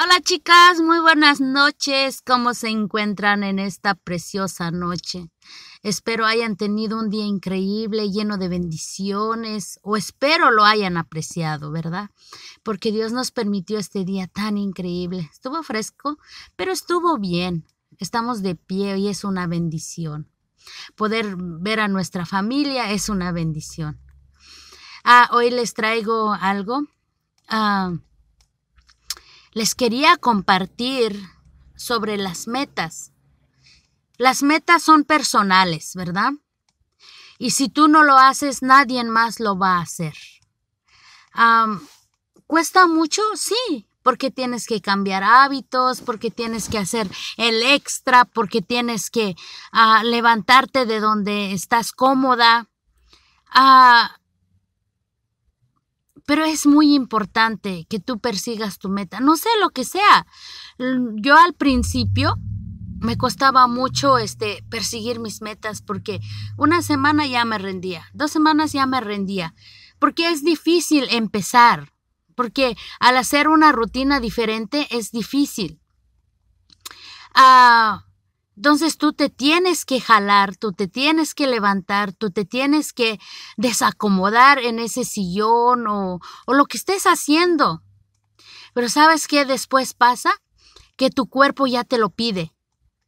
Hola chicas, muy buenas noches. ¿Cómo se encuentran en esta preciosa noche? Espero hayan tenido un día increíble, lleno de bendiciones, o espero lo hayan apreciado, ¿verdad? Porque Dios nos permitió este día tan increíble. Estuvo fresco, pero estuvo bien. Estamos de pie y es una bendición. Poder ver a nuestra familia es una bendición. Ah, hoy les traigo algo. Ah, les quería compartir sobre las metas. Las metas son personales, ¿verdad? Y si tú no lo haces, nadie más lo va a hacer. ¿Cuesta mucho? Sí, porque tienes que cambiar hábitos, porque tienes que hacer el extra, porque tienes que ah, levantarte de donde estás cómoda. Ah, pero es muy importante que tú persigas tu meta, no sé lo que sea. Mm, yo al principio me costaba mucho este perseguir mis metas porque una semana ya me rendía, dos semanas ya me rendía, porque es difícil empezar, porque al hacer una rutina diferente es difícil. Ah, entonces tú te tienes que jalar, tú te tienes que levantar, tú te tienes que desacomodar en ese sillón o, lo que estés haciendo. Pero ¿sabes qué después pasa? Que tu cuerpo ya te lo pide.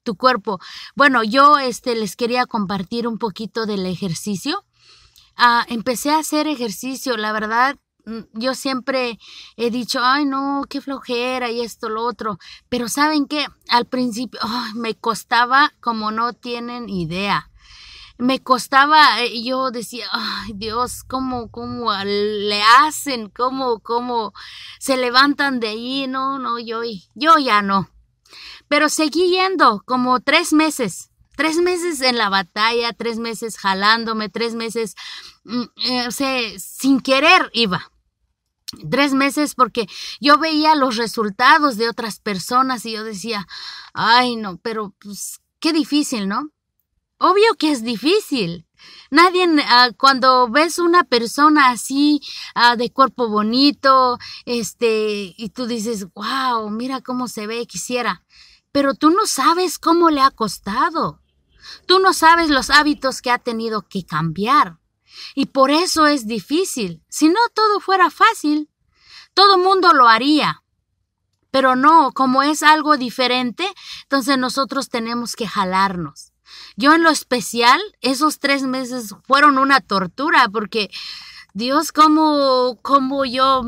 Tu cuerpo. Bueno, yo este, les quería compartir un poquito del ejercicio. Ah, empecé a hacer ejercicio, la verdad, Mm, yo siempre he dicho, ay no, qué flojera y esto, lo otro. Pero saben que al principio me costaba como no tienen idea. Me costaba, eh, yo decía, ay Dios, cómo, cómo le hacen, cómo, cómo se levantan de ahí. No, no, yo, yo ya no. Pero seguí yendo como tres meses tres meses en la batalla, tres meses jalándome, tres meses, mm, eh, o sea, sin querer iba tres meses porque yo veía los resultados de otras personas y yo decía, ay no, pero pues qué difícil, ¿no? Obvio que es difícil. Nadie, ah, cuando ves una persona así, ah, de cuerpo bonito, este, y tú dices, wow, mira cómo se ve, quisiera. Pero tú no sabes cómo le ha costado. Tú no sabes los hábitos que ha tenido que cambiar. Y por eso es difícil. Si no todo fuera fácil, todo mundo lo haría. Pero no, como es algo diferente, entonces nosotros tenemos que jalarnos. Yo en lo especial, esos tres meses fueron una tortura porque Dios, como, como yo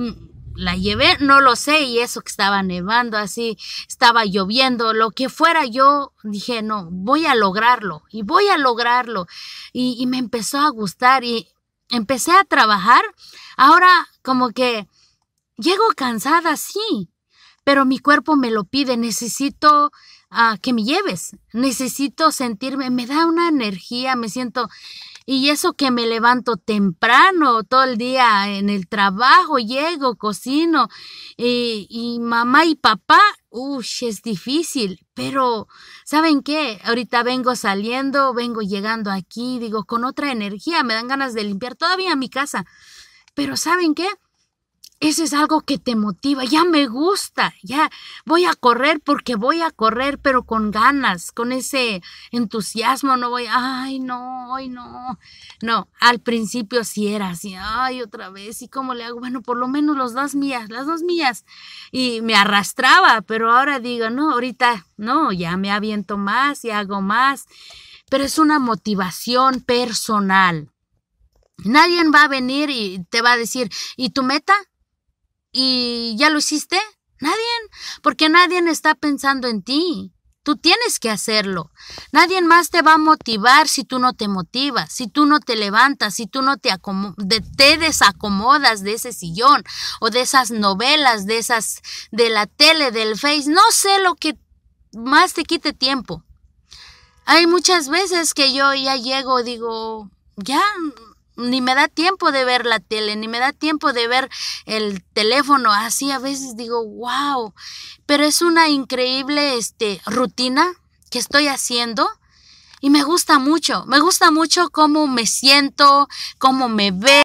la llevé, no lo sé, y eso que estaba nevando así, estaba lloviendo, lo que fuera yo, dije, no, voy a lograrlo y voy a lograrlo. Y, me empezó a gustar y empecé a trabajar. Ahora como que llego cansada, sí, pero mi cuerpo me lo pide, necesito ah, que me lleves, necesito sentirme, me da una energía, me siento y eso que me levanto temprano, todo el día en el trabajo, llego, cocino, y, y mamá y papá, uy, es difícil, pero ¿saben qué? Ahorita vengo saliendo, vengo llegando aquí, digo, con otra energía, me dan ganas de limpiar todavía mi casa. Pero ¿saben qué? Eso es algo que te motiva, ya me gusta, ya voy a correr porque voy a correr, pero con ganas, con ese entusiasmo, no voy, ay, no, ay, no. No, al principio sí era así, ay, otra vez, ¿y cómo le hago? Bueno, por lo menos las dos mías, las dos millas. Y me arrastraba, pero ahora digo, no, ahorita no, ya me aviento más y hago más. Pero es una motivación personal. Nadie va a venir y te va a decir, ¿y tu meta? ¿Y ya lo hiciste? Nadie, porque nadie está pensando en ti. Tú tienes que hacerlo. Nadie más te va a motivar si tú no te motivas, si tú no te levantas, si tú no te, desacomodas de ese sillón o de esas novelas, de esas de la tele, del Face. No sé lo que más te quite tiempo. Hay muchas veces que yo ya llego, digo, ya ni me da tiempo de ver la tele, ni me da tiempo de ver el teléfono, así a veces digo, wow, pero es una increíble este, rutina que estoy haciendo y me gusta mucho, me gusta mucho cómo me siento, cómo me veo.